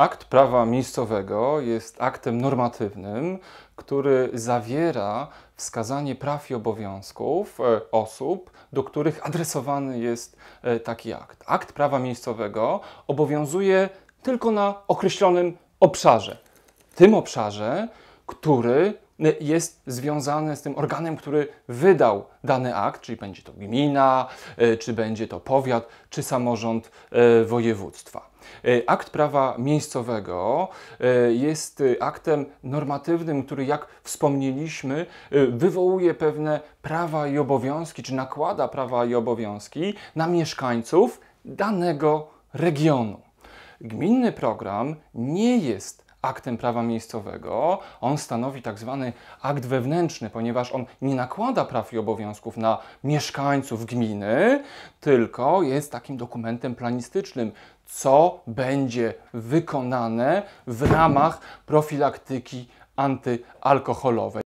Akt prawa miejscowego jest aktem normatywnym, który zawiera wskazanie praw i obowiązków e, osób, do których adresowany jest e, taki akt. Akt prawa miejscowego obowiązuje tylko na określonym obszarze. Tym obszarze, który Y, jest związane z tym organem, który wydał dany akt, czyli będzie to gmina, y, czy będzie to powiat, czy samorząd y, województwa. Akt prawa miejscowego jest aktem normatywnym, który, jak wspomnieliśmy, wywołuje pewne prawa i obowiązki, czy nakłada prawa i obowiązki na mieszkańców danego regionu. Gminny program nie jest aktem prawa miejscowego. On stanowi tak zwany akt wewnętrzny, ponieważ on nie nakłada praw i obowiązków na mieszkańców gminy, tylko jest takim dokumentem planistycznym, co będzie wykonane w ramach profilaktyki antyalkoholowej.